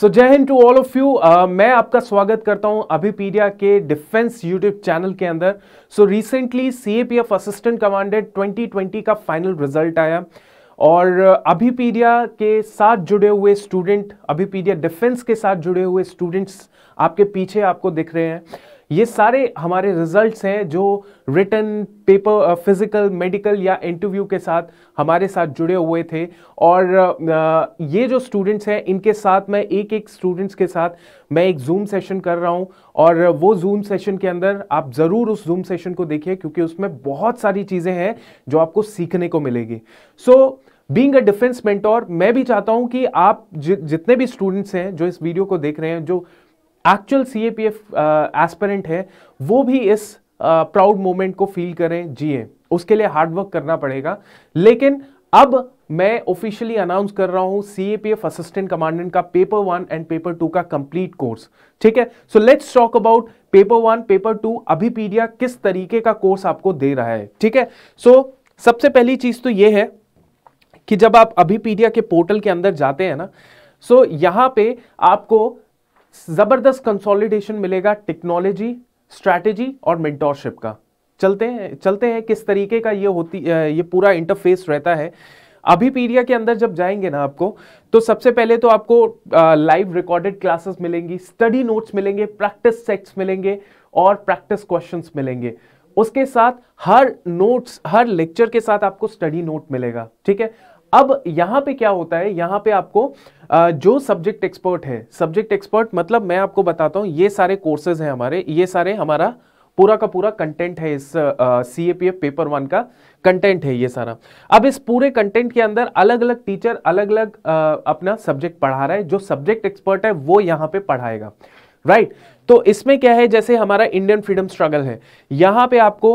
सो जय Hind to all of you मैं आपका स्वागत करता हूं अभिपीडिया के डिफेंस यूट्यूब चैनल के अंदर so recently CAPF assistant commandant 2020 का फाइनल रिजल्ट आया और अभिपीडिया uh, के साथ जुड़े हुए स्टूडेंट अभिपीडिया डिफेंस के साथ जुड़े हुए स्टूडेंट्स आपके पीछे आपको दिख रहे हैं ये सारे हमारे रिजल्ट्स हैं जो रिटर्न पेपर फिजिकल मेडिकल या इंटरव्यू के साथ हमारे साथ जुड़े हुए थे और uh, ये जो स्टूडेंट्स हैं इनके साथ मैं एक एक स्टूडेंट्स के साथ मैं एक जूम सेशन कर रहा हूँ और वो जूम सेशन के अंदर आप ज़रूर उस जूम सेशन को देखिए क्योंकि उसमें बहुत सारी चीज़ें हैं जो आपको सीखने को मिलेगी so being a defence mentor मैं भी चाहता हूं कि आप जितने भी स्टूडेंट्स हैं जो इस वीडियो को देख रहे हैं जो actual C A P F aspirant है वो भी इस प्राउड uh, मोमेंट को फील करें जिए उसके लिए हार्डवर्क करना पड़ेगा लेकिन अब मैं ऑफिशियली अनाउंस कर रहा हूं C A P F assistant commandant का paper one and paper two का कंप्लीट कोर्स ठीक है so let's talk about paper one paper two Abhipedia किस तरीके का कोर्स आपको दे रहा है ठीक है सो so, सबसे पहली चीज तो ये है कि जब आप अभिपीडिया के पोर्टल के अंदर जाते हैं ना सो so, यहां पे आपको ज़बरदस्त कंसोलिडेशन मिलेगा टेक्नोलॉजी स्ट्रैटेजी और मेंटोरशिप का चलते हैं चलते हैं किस तरीके का ये होती ये पूरा इंटरफेस रहता है अभी पीड़िया के अंदर जब जाएंगे ना आपको तो सबसे पहले तो आपको लाइव रिकॉर्डेड क्लासेस मिलेंगी स्टडी नोट्स मिलेंगे प्रैक्टिस सेट्स मिलेंगे और प्रैक्टिस क्वेश्चंस मिलेंगे उसके साथ हर नोट्स हर लेक्चर के साथ आपको स्टडी नोट मिलेगा ठीक है अब यहां पे क्या होता है यहां पे आपको जो सब्जेक्ट एक्सपर्ट है सब्जेक्ट एक्सपर्ट मतलब मैं आपको बताता हूं ये सारे कोर्सेज हैं हमारे ये सारे हमारा पूरा का पूरा कंटेंट है इस C A P F paper one का कंटेंट है ये सारा अब इस पूरे कंटेंट के अंदर अलग अलग टीचर अलग अलग uh, अपना सब्जेक्ट पढ़ा रहा है जो सब्जेक्ट एक्सपर्ट है वो यहाँ पे पढ़ाएगा राइट right? तो इसमें क्या है जैसे हमारा इंडियन फ्रीडम स्ट्रगल है यहां पे आपको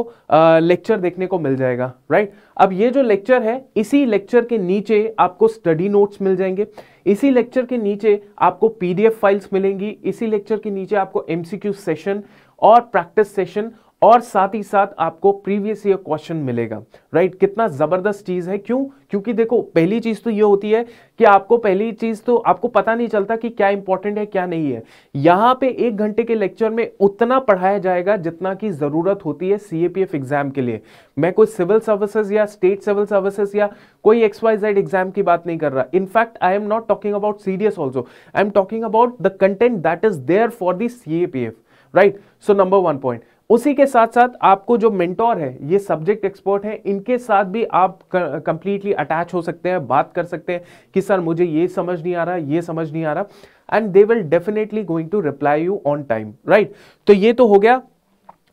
लेक्चर देखने को मिल जाएगा राइट अब ये जो लेक्चर है इसी लेक्चर के नीचे आपको स्टडी नोट्स मिल जाएंगे इसी लेक्चर के नीचे आपको पीडीएफ फाइल्स मिलेंगी इसी लेक्चर के नीचे आपको एमसीक्यू सेशन और प्रैक्टिस सेशन और साथ ही साथ आपको प्रीवियस ईयर क्वेश्चन मिलेगा राइट right? कितना ज़बरदस्त चीज़ है क्यों क्योंकि देखो पहली चीज़ तो ये होती है कि आपको पहली चीज़ तो आपको पता नहीं चलता कि क्या इंपॉर्टेंट है क्या नहीं है यहां पे एक घंटे के लेक्चर में उतना पढ़ाया जाएगा जितना की ज़रूरत होती है सीएपीएफ एग्ज़ाम के लिए मैं कोई सिविल सर्विसेज या स्टेट सिविल सर्विसेज या कोई एक्स वाई जेड एग्जाम की बात नहीं कर रहा in fact I am not talking about serious also I am talking about the content that is there for the C right so number one point उसी के साथ साथ आपको जो मेंटोर है ये सब्जेक्ट एक्सपर्ट है इनके साथ भी आप कंप्लीटली अटैच हो सकते हैं बात कर सकते हैं कि सर मुझे ये समझ नहीं आ रहा ये समझ नहीं आ रहा and they will definitely going to reply you on time right तो ये तो हो गया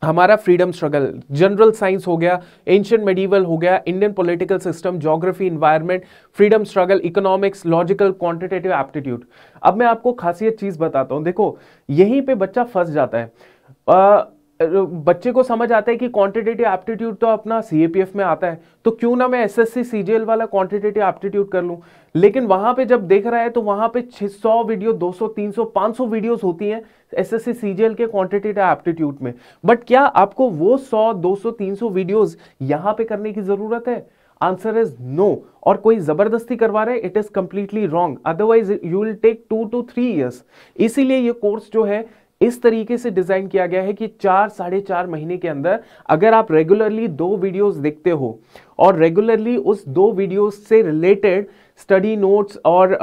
हमारा फ्रीडम स्ट्रगल जनरल साइंस हो गया एंशियंट मेडिवल हो गया Indian political system geography environment freedom struggle economics logical quantitative aptitude अब मैं आपको खासियत चीज़ बताता हूँ देखो यहीं पे बच्चा फंस जाता है आ, बच्चे को समझ आता है कि क्वांटिटेटिव एप्टीट्यूड तो अपना सी में आता है तो क्यों ना मैं एस एस वाला क्वांटिटेटिव एप्टीट्यूड कर लूं लेकिन वहां पे जब देख रहा है तो वहां पे 600 वीडियो 200 300 500 वीडियोस होती हैं एस एस के क्वांटिटेटिव एप्टीट्यूड में बट क्या आपको वो 100 200 300 वीडियोस यहां पे करने की ज़रूरत है आंसर इज नो और कोई जबरदस्ती करवा रहे it is completely wrong otherwise you will take two to three years इसीलिए ये कोर्स जो है इस तरीके से डिज़ाइन किया गया है कि चार साढ़े चार महीने के अंदर अगर आप रेगुलरली दो वीडियोस देखते हो और रेगुलरली उस दो वीडियोस से रिलेटेड स्टडी नोट्स और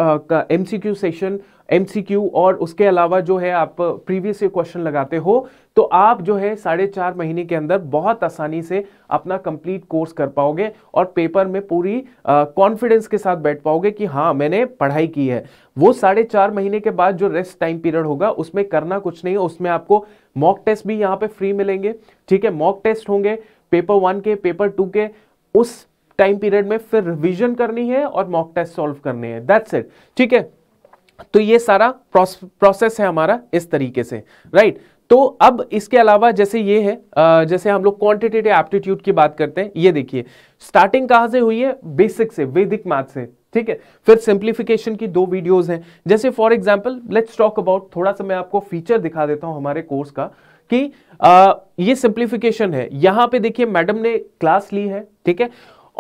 एमसीक्यू uh, सेशन एमसीक्यू और उसके अलावा जो है आप प्रीवियस क्वेश्चन लगाते हो तो आप जो है साढ़े चार महीने के अंदर बहुत आसानी से अपना कंप्लीट कोर्स कर पाओगे और पेपर में पूरी कॉन्फिडेंस के साथ बैठ पाओगे कि हाँ मैंने पढ़ाई की है वो साढ़े चार महीने के बाद जो रेस्ट टाइम पीरियड होगा उसमें करना कुछ नहीं है उसमें आपको मॉक टेस्ट भी यहाँ पे फ्री मिलेंगे ठीक है मॉक टेस्ट होंगे पेपर वन के पेपर टू के उस टाइम पीरियड में फिर रिविजन करनी है और मॉक टेस्ट सॉल्व करने हैं दैट्स इट ठीक है तो ये सारा प्रोसेस है हमारा इस तरीके से राइट तो अब इसके अलावा जैसे ये है जैसे हम लोग क्वांटिटेटिव एप्टीट्यूड की बात करते हैं ये देखिए स्टार्टिंग कहां से हुई है बेसिक से वैदिक मैथ से ठीक है फिर सिंप्लीफिकेशन की दो वीडियोस हैं जैसे for example let's talk about थोड़ा सा मैं आपको फीचर दिखा देता हूं हमारे कोर्स का कि आ, ये सिंप्लीफिकेशन है यहां पे देखिए मैडम ने क्लास ली है ठीक है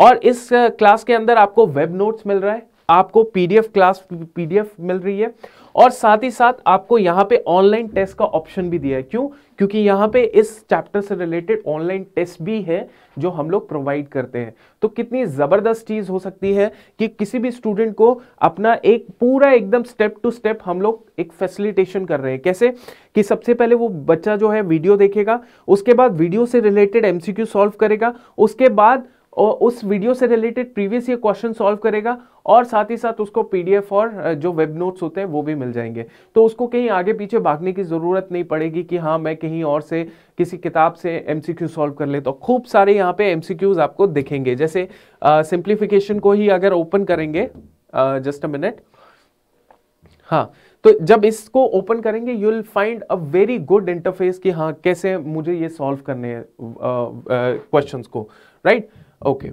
और इस क्लास के अंदर आपको वेब नोट्स मिल रहा है आपको पीडीएफ क्लास पीडीएफ मिल रही है और साथ ही साथ आपको यहाँ पे ऑनलाइन टेस्ट का ऑप्शन भी दिया है क्यों क्योंकि यहाँ पे इस चैप्टर से रिलेटेड ऑनलाइन टेस्ट भी है जो हम लोग प्रोवाइड करते हैं तो कितनी ज़बरदस्त चीज़ हो सकती है कि किसी भी स्टूडेंट को अपना एक पूरा एकदम स्टेप टू स्टेप हम लोग एक फैसिलिटेशन कर रहे हैं कैसे कि सबसे पहले वो बच्चा जो है वीडियो देखेगा उसके बाद वीडियो से रिलेटेड एमसीक्यू सॉल्व करेगा उसके बाद और उस वीडियो से रिलेटेड प्रीवियस ये क्वेश्चन सॉल्व करेगा और साथ ही साथ उसको पीडीएफ और जो वेब नोट्स होते हैं वो भी मिल जाएंगे तो उसको कहीं आगे पीछे भागने की ज़रूरत नहीं पड़ेगी कि हाँ मैं कहीं और से किसी किताब से एमसीक्यू सॉल्व कर लेता तो हूँ खूब सारे यहाँ पे एमसीक्यूज आपको दिखेंगे जैसे सिंप्लीफिकेशन को ही अगर ओपन करेंगे जस्ट अ मिनट हाँ तो जब इसको ओपन करेंगे you will find a very good interface कि हाँ कैसे मुझे ये सॉल्व करने हैं क्वेश्चंस को राइट right? ओके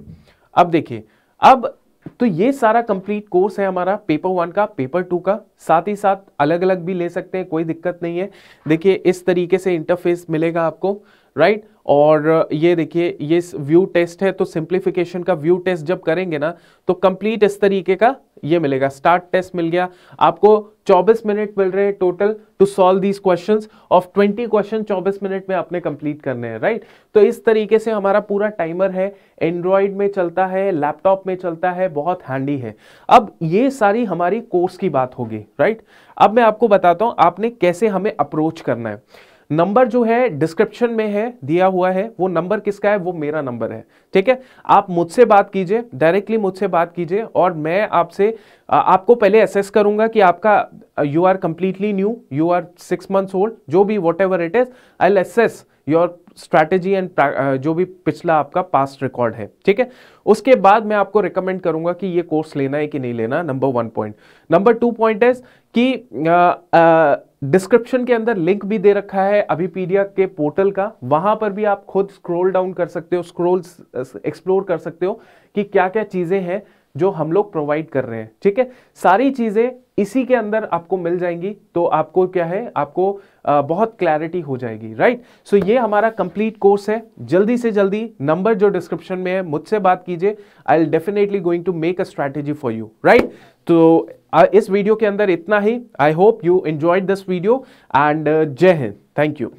अब देखिए अब तो ये सारा कंप्लीट कोर्स है हमारा पेपर वन का पेपर टू का साथ ही साथ अलग अलग भी ले सकते हैं कोई दिक्कत नहीं है देखिए इस तरीके से इंटरफेस मिलेगा आपको राइट right? और uh, ये देखिए ये व्यू टेस्ट है तो सिंप्लीफिकेशन का व्यू टेस्ट जब करेंगे ना तो कंप्लीट इस तरीके का ये मिलेगा स्टार्ट टेस्ट मिल गया आपको 24 मिनट मिल रहे हैं total to solve these questions of 20 question 24 minute में आपने कंप्लीट करने हैं राइट तो इस तरीके से हमारा पूरा टाइमर है एंड्रॉयड में चलता है लैपटॉप में चलता है बहुत हैंडी है अब ये सारी हमारी कोर्स की बात होगी राइट अब मैं आपको बताता हूँ आपने कैसे हमें अप्रोच करना है नंबर जो है डिस्क्रिप्शन में है दिया हुआ है वो नंबर किसका है वो मेरा नंबर है ठीक है आप मुझसे बात कीजिए डायरेक्टली मुझसे बात कीजिए और मैं आपसे आपको पहले असेस करूंगा कि आपका you are completely new you are six months old जो भी whatever it is I assess your strategy and जो भी पिछला आपका पास्ट रिकॉर्ड है ठीक है उसके बाद मैं आपको रिकमेंड करूंगा कि ये कोर्स लेना है कि नहीं लेना number one point number two point is कि डिस्क्रिप्शन के अंदर लिंक भी दे रखा है अभिपीडिया के पोर्टल का वहां पर भी आप खुद स्क्रॉल डाउन कर सकते हो स्क्रॉल एक्सप्लोर कर सकते हो कि क्या क्या चीज़ें हैं जो हम लोग प्रोवाइड कर रहे हैं ठीक है सारी चीज़ें इसी के अंदर आपको मिल जाएंगी तो आपको क्या है आपको बहुत क्लैरिटी हो जाएगी राइट सो ये हमारा कंप्लीट कोर्स है जल्दी से जल्दी नंबर जो डिस्क्रिप्शन में है मुझसे बात कीजिए I'll definitely going to make a strategy for you right तो इस वीडियो के अंदर इतना ही I hope you enjoyed this video and जय हिंद थैंक यू